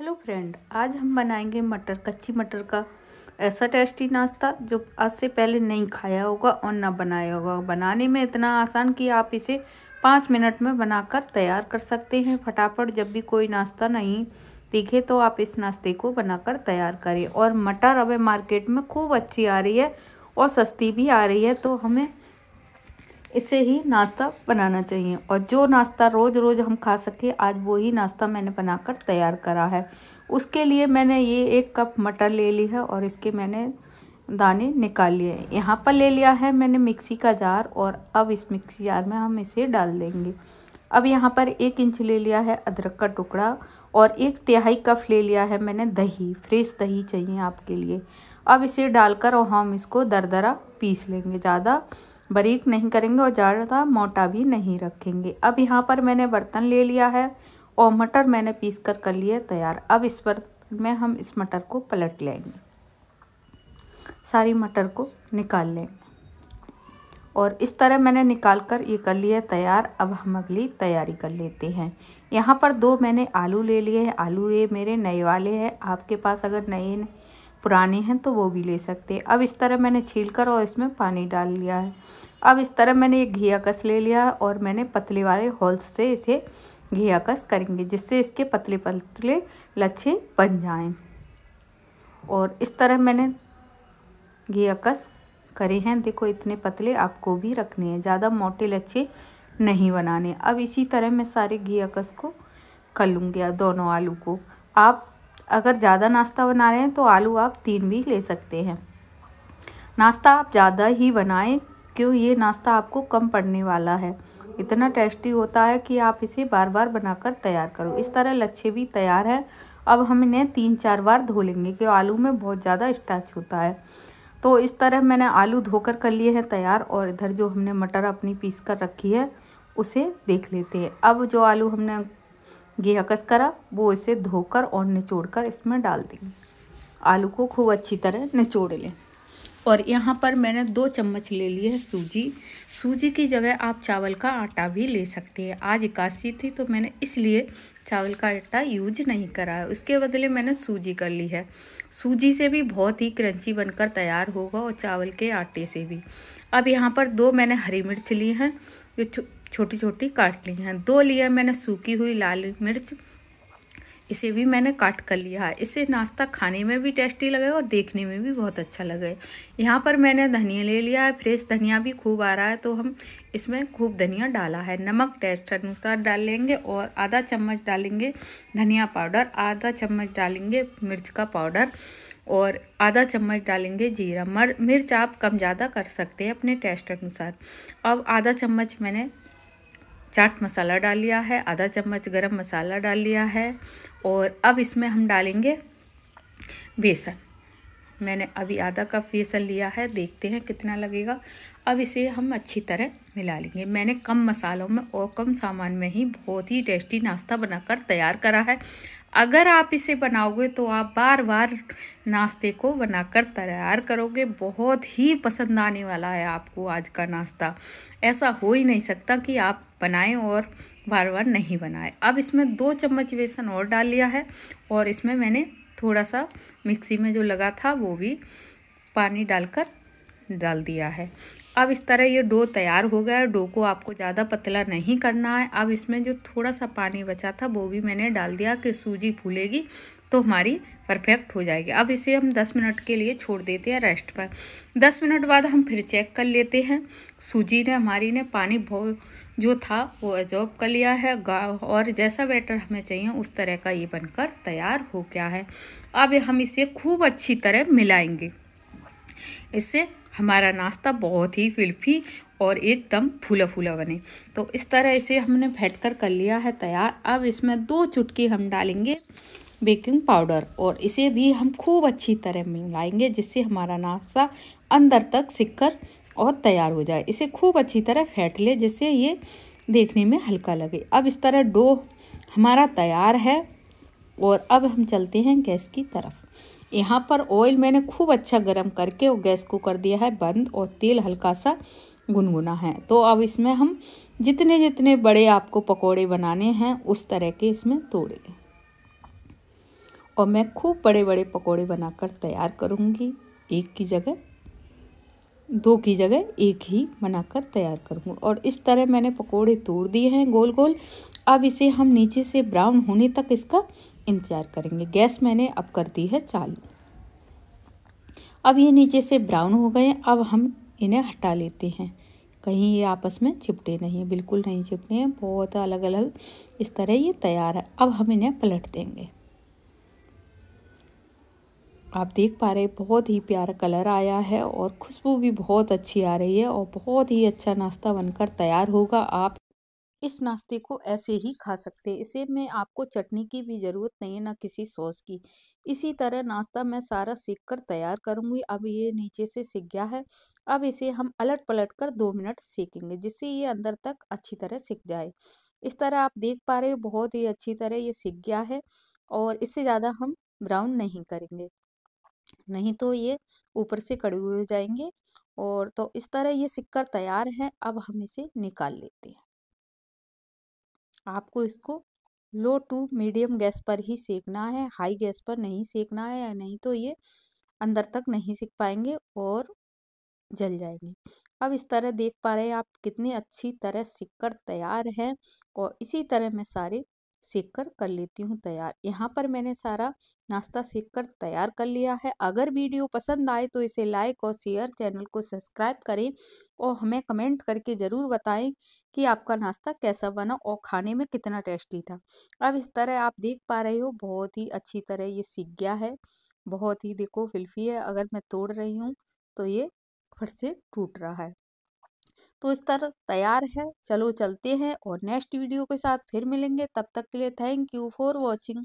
hello friend आज हम बनाएंगे मटर कच्ची मटर का ऐसा टेस्टी नाश्ता जो आज से पहले नहीं खाया होगा और ना बनाया होगा बनाने में इतना आसान कि आप इसे पाँच मिनट में बनाकर तैयार कर सकते हैं फटाफट जब भी कोई नाश्ता नहीं दिखे तो आप इस नाश्ते को बनाकर तैयार करें और मटर अब मार्केट में खूब अच्छी आ रही है और सस्ती भी आ रही है तो हमें इसे ही नाश्ता बनाना चाहिए और जो नाश्ता रोज़ रोज़ हम खा सकें आज वो ही नाश्ता मैंने बनाकर तैयार करा है उसके लिए मैंने ये एक कप मटर ले ली है और इसके मैंने दाने निकाल लिए यहाँ पर ले लिया है मैंने मिक्सी का जार और अब इस मिक्सी जार में हम इसे डाल देंगे अब यहाँ पर एक इंच ले लिया है अदरक का टुकड़ा और एक तिहाई कप ले लिया है मैंने दही फ्रेश दही चाहिए आपके लिए अब इसे डालकर और हम इसको दरदरा पीस लेंगे ज़्यादा बारीक नहीं करेंगे और ज़्यादा मोटा भी नहीं रखेंगे अब यहाँ पर मैंने बर्तन ले लिया है और मटर मैंने पीस कर कर लिए तैयार अब इस बर्तन में हम इस मटर को पलट लेंगे सारी मटर को निकाल लेंगे और इस तरह मैंने निकाल कर ये कर लिया तैयार अब हम अगली तैयारी कर लेते हैं यहाँ पर दो मैंने आलू ले लिए हैं आलू ये मेरे नए वाले हैं आपके पास अगर नए पुराने हैं तो वो भी ले सकते हैं अब इस तरह मैंने छील कर और इसमें पानी डाल लिया है अब इस तरह मैंने एक घिया कस ले लिया और मैंने पतले वाले होल्स से इसे घिया कस करेंगे जिससे इसके पतले पतले लच्छे बन जाएं और इस तरह मैंने घिया कस करे हैं देखो इतने पतले आपको भी रखने हैं ज़्यादा मोटे लच्छे नहीं बनाने अब इसी तरह मैं सारे घिया कस को कर लूँगी दोनों आलू को आप अगर ज़्यादा नाश्ता बना रहे हैं तो आलू आप तीन भी ले सकते हैं नाश्ता आप ज़्यादा ही बनाएं क्यों ये नाश्ता आपको कम पड़ने वाला है इतना टेस्टी होता है कि आप इसे बार बार बनाकर तैयार करो इस तरह लच्छे भी तैयार हैं अब हम इन्हें तीन चार बार धो लेंगे क्यों आलू में बहुत ज़्यादा स्टार्च होता है तो इस तरह मैंने आलू धोकर कर लिए हैं तैयार और इधर जो हमने मटर अपनी पीस कर रखी है उसे देख लेते हैं अब जो आलू हमने घी करा वो इसे धोकर और निचोड़कर इसमें डाल देंगे आलू को खूब अच्छी तरह निचोड़ लें और यहाँ पर मैंने दो चम्मच ले लिए है सूजी सूजी की जगह आप चावल का आटा भी ले सकते हैं आज इक्सी थी तो मैंने इसलिए चावल का आटा यूज नहीं करा है उसके बदले मैंने सूजी कर ली है सूजी से भी बहुत ही क्रंची बनकर तैयार होगा और चावल के आटे से भी अब यहाँ पर दो मैंने हरी मिर्च ली हैं जो छोटी छोटी काट ली हैं दो लिया मैंने सूखी हुई लाल मिर्च इसे भी मैंने काट कर लिया है इसे नाश्ता खाने में भी टेस्टी लगे और देखने में भी बहुत अच्छा लगे यहाँ पर मैंने धनिया ले लिया है फ्रेश धनिया भी खूब आ रहा है तो हम इसमें खूब धनिया डाला है नमक टेस्ट अनुसार डाल लेंगे और आधा चम्मच डालेंगे धनिया पाउडर आधा चम्मच डालेंगे मिर्च का पाउडर और आधा चम्मच डालेंगे जीरा मर मिर्च आप कम ज़्यादा कर सकते हैं अपने टेस्ट अनुसार अब आधा चम्मच मैंने चाट मसाला डाल लिया है आधा चम्मच गरम मसाला डाल लिया है और अब इसमें हम डालेंगे बेसन मैंने अभी आधा कप बेसन लिया है देखते हैं कितना लगेगा अब इसे हम अच्छी तरह मिला लेंगे मैंने कम मसालों में और कम सामान में ही बहुत ही टेस्टी नाश्ता बनाकर तैयार करा है अगर आप इसे बनाओगे तो आप बार बार नाश्ते को बनाकर तैयार करोगे बहुत ही पसंद आने वाला है आपको आज का नाश्ता ऐसा हो ही नहीं सकता कि आप बनाएं और बार बार नहीं बनाएं अब इसमें दो चम्मच बेसन और डाल लिया है और इसमें मैंने थोड़ा सा मिक्सी में जो लगा था वो भी पानी डालकर डाल दिया है अब इस तरह ये डो तैयार हो गया है डो को आपको ज़्यादा पतला नहीं करना है अब इसमें जो थोड़ा सा पानी बचा था वो भी मैंने डाल दिया कि सूजी फूलेगी तो हमारी परफेक्ट हो जाएगी अब इसे हम 10 मिनट के लिए छोड़ देते हैं रेस्ट पर 10 मिनट बाद हम फिर चेक कर लेते हैं सूजी ने हमारी ने पानी बहुत जो था वो एजॉब कर लिया है और जैसा बैटर हमें चाहिए उस तरह का ये बनकर तैयार हो गया है अब हम इसे खूब अच्छी तरह मिलाएंगे इससे हमारा नाश्ता बहुत ही फिल्फी और एकदम फूला फूला बने तो इस तरह इसे हमने फेंट कर कर लिया है तैयार अब इसमें दो चुटकी हम डालेंगे बेकिंग पाउडर और इसे भी हम खूब अच्छी तरह मिलाएंगे जिससे हमारा नाश्ता अंदर तक सिक कर और तैयार हो जाए इसे खूब अच्छी तरह फेंट ले जिससे ये देखने में हल्का लगे अब इस तरह डो हमारा तैयार है और अब हम चलते हैं गैस की तरफ यहाँ पर ऑयल मैंने खूब अच्छा गर्म करके गैस को कर दिया है बंद और तेल हल्का सा गुनगुना है तो अब इसमें हम जितने जितने बड़े आपको पकोड़े बनाने हैं उस तरह के इसमें तोड़े और मैं खूब बड़े बड़े पकोड़े बनाकर तैयार करूँगी एक की जगह दो की जगह एक ही बनाकर तैयार करूँगी और इस तरह मैंने पकोड़े तोड़ दिए हैं गोल गोल अब इसे हम नीचे से ब्राउन होने तक इसका इंतज़ार करेंगे गैस मैंने अब कर दी है चालू अब ये नीचे से ब्राउन हो गए अब हम इन्हें हटा लेते हैं कहीं ये आपस में चिपटे नहीं हैं बिल्कुल नहीं चिपटे हैं बहुत अलग अलग इस तरह ये तैयार है अब हम इन्हें पलट देंगे आप देख पा रहे बहुत ही प्यारा कलर आया है और खुशबू भी बहुत अच्छी आ रही है और बहुत ही अच्छा नाश्ता बनकर तैयार होगा आप इस नाश्ते को ऐसे ही खा सकते हैं इसे में आपको चटनी की भी ज़रूरत नहीं है ना किसी सॉस की इसी तरह नाश्ता मैं सारा सीख कर तैयार करूँगी अब ये नीचे से सीख गया है अब इसे हम अलट पलट कर दो मिनट सेकेंगे जिससे ये अंदर तक अच्छी तरह सीख जाए इस तरह आप देख पा रहे हो बहुत ही अच्छी तरह ये सीख गया है और इससे ज़्यादा हम ब्राउन नहीं करेंगे नहीं तो ये ऊपर से कड़वे हो जाएंगे और तो इस तरह ये सिक्कर तैयार है अब हम इसे निकाल लेते हैं आपको इसको लो टू मीडियम गैस पर ही सेकना है हाई गैस पर नहीं सेकना है या नहीं तो ये अंदर तक नहीं सीख पाएंगे और जल जाएंगे अब इस तरह देख पा रहे हैं आप कितनी अच्छी तरह सीख कर तैयार हैं और इसी तरह मैं सारे सेक कर कर लेती हूँ तैयार यहाँ पर मैंने सारा नाश्ता सेक कर तैयार कर लिया है अगर वीडियो पसंद आए तो इसे लाइक और शेयर चैनल को सब्सक्राइब करें और हमें कमेंट करके ज़रूर बताएं कि आपका नाश्ता कैसा बना और खाने में कितना टेस्टी था अब इस तरह आप देख पा रहे हो बहुत ही अच्छी तरह ये सीख गया है बहुत ही देखो फिल्फी है अगर मैं तोड़ रही हूँ तो ये फट से टूट रहा है तो इस तरह तैयार है चलो चलते हैं और नेक्स्ट वीडियो के साथ फिर मिलेंगे तब तक के लिए थैंक यू फॉर वॉचिंग